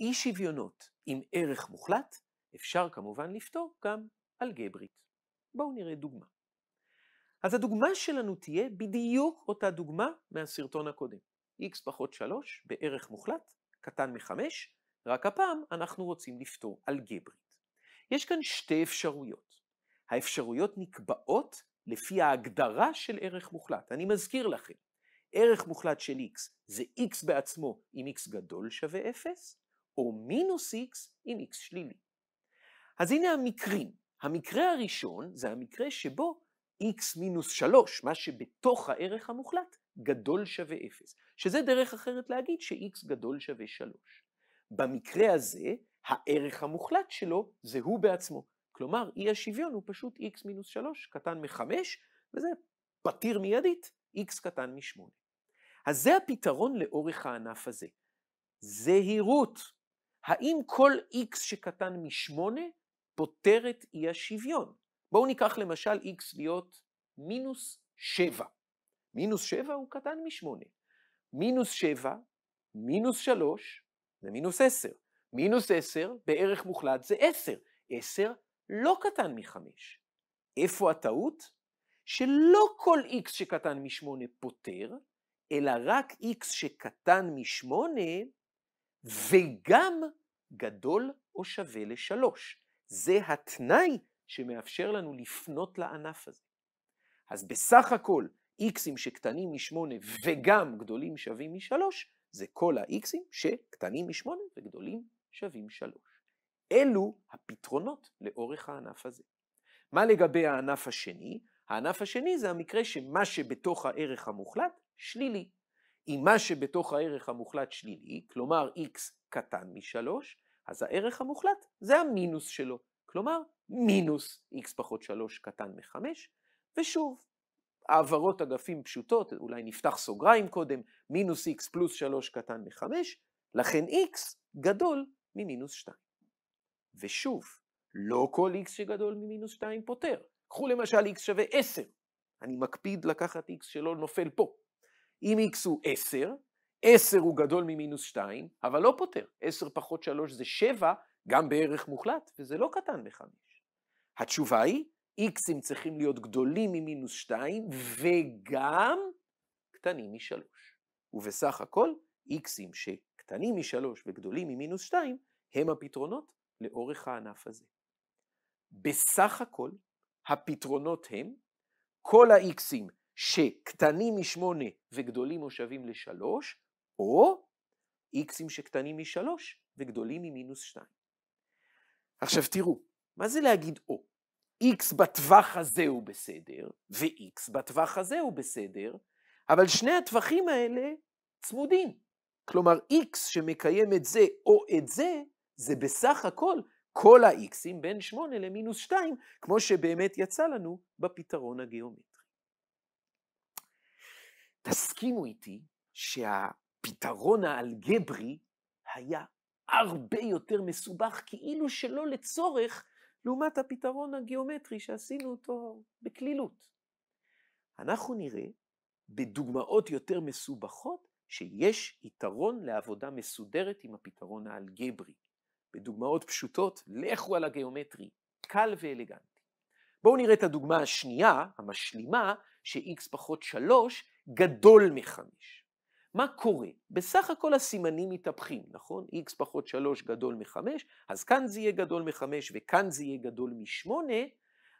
אי שוויונות עם ערך מוחלט אפשר כמובן לפתור גם אלגברית. בואו נראה דוגמה. אז הדוגמה שלנו תהיה בדיוק אותה דוגמה מהסרטון הקודם. x פחות 3 בערך מוחלט, קטן מ-5, רק הפעם אנחנו רוצים לפתור אלגברית. יש כאן שתי אפשרויות. האפשרויות נקבעות לפי ההגדרה של ערך מוחלט. אני מזכיר לכם, ערך מוחלט של x זה x בעצמו אם x גדול שווה 0, או מינוס x עם x שלילי. אז הנה המקרים. המקרה הראשון זה המקרה שבו x מינוס 3, מה שבתוך הערך המוחלט, גדול שווה 0, שזה דרך אחרת להגיד ש-x גדול שווה 3. במקרה הזה, הערך המוחלט שלו זה הוא בעצמו. כלומר, אי השוויון הוא פשוט x מינוס 3 קטן מ-5, וזה פתיר מיידית, x קטן מ-8. אז זה הפתרון לאורך הענף הזה. זהירות. האם כל x שקטן מ-8 פותר את אי השוויון? בואו ניקח למשל x להיות מינוס 7. מינוס 7 הוא קטן מ-8. מינוס 7, מינוס 3, זה מינוס 10. מינוס 10 בערך מוחלט זה 10. 10 לא קטן מ-5. איפה הטעות? שלא כל x שקטן מ-8 פותר, אלא רק x שקטן מ-8 וגם גדול או שווה לשלוש. זה התנאי שמאפשר לנו לפנות לענף הזה. אז בסך הכל, איקסים שקטנים משמונה וגם גדולים שווים משלוש, זה כל האיקסים שקטנים משמונה וגדולים שווים שלוש. אלו הפתרונות לאורך הענף הזה. מה לגבי הענף השני? הענף השני זה המקרה שמה שבתוך הערך המוחלט שלילי. אם מה שבתוך הערך המוחלט שלילי, כלומר x קטן משלוש, אז הערך המוחלט זה המינוס שלו, כלומר מינוס x פחות שלוש קטן מחמש, ושוב, העברות אגפים פשוטות, אולי נפתח סוגריים קודם, מינוס x פלוס שלוש קטן מחמש, לכן x גדול ממינוס שתיים. ושוב, לא כל x שגדול ממינוס שתיים פותר. קחו למשל x שווה עשר, אני מקפיד לקחת x שלא נופל פה. אם x הוא 10, 10 הוא גדול ממינוס 2, אבל לא פותר. 10 פחות 3 זה 7, גם בערך מוחלט, וזה לא קטן מ-5. התשובה היא, x'ים צריכים להיות גדולים ממינוס 2 וגם קטנים מ-3. ובסך הכל, x'ים שקטנים מ-3 וגדולים ממינוס 2, הם הפתרונות לאורך הענף הזה. בסך הכל, הפתרונות הם כל ה-x'ים שקטנים משמונה וגדולים מושבים לשלוש, או איקסים שקטנים משלוש וגדולים ממינוס שתיים. עכשיו תראו, מה זה להגיד או? איקס בטווח הזה הוא בסדר, ואיקס בטווח הזה הוא בסדר, אבל שני הטווחים האלה צמודים. כלומר, איקס שמקיים את זה או את זה, זה בסך הכל כל האיקסים בין 8 למינוס 2, כמו שבאמת יצא לנו בפתרון הגיאומטרי. תסכימו איתי שהפתרון האלגברי היה הרבה יותר מסובך, כאילו שלא לצורך, לעומת הפתרון הגיאומטרי שעשינו אותו בקלילות. אנחנו נראה בדוגמאות יותר מסובכות שיש יתרון לעבודה מסודרת עם הפתרון האלגברי. בדוגמאות פשוטות, לכו על הגיאומטרי, קל ואלגנטי. בואו נראה את הדוגמה השנייה, המשלימה, ש-x פחות 3 גדול מחמש. מה קורה? בסך הכל הסימנים מתהפכים, נכון? x פחות 3 גדול מחמש, אז כאן זה יהיה גדול מחמש וכאן זה יהיה גדול משמונה,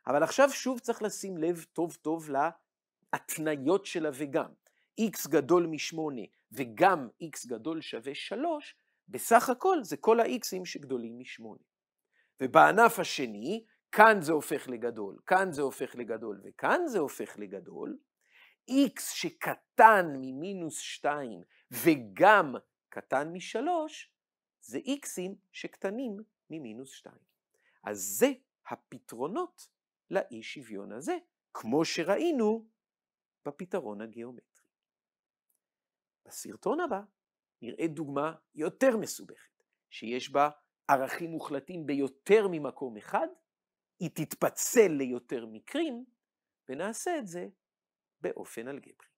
אבל עכשיו שוב צריך לשים לב טוב טוב להתניות שלה וגם. x גדול משמונה וגם x גדול שווה 3, בסך הכל זה כל ה-x'ים שגדולים משמונה. ובענף השני, כאן זה הופך לגדול, כאן זה הופך לגדול וכאן זה הופך לגדול, x שקטן ממינוס 2 וגם קטן מ-3, זה x'ים שקטנים ממינוס 2. אז זה הפתרונות לאי שוויון הזה, כמו שראינו בפתרון הגיאומטרי. בסרטון הבא נראה דוגמה יותר מסובכת, שיש בה ערכים מוחלטים ביותר ממקום אחד, היא תתפצל ליותר מקרים, ונעשה את זה באופן אלגברי.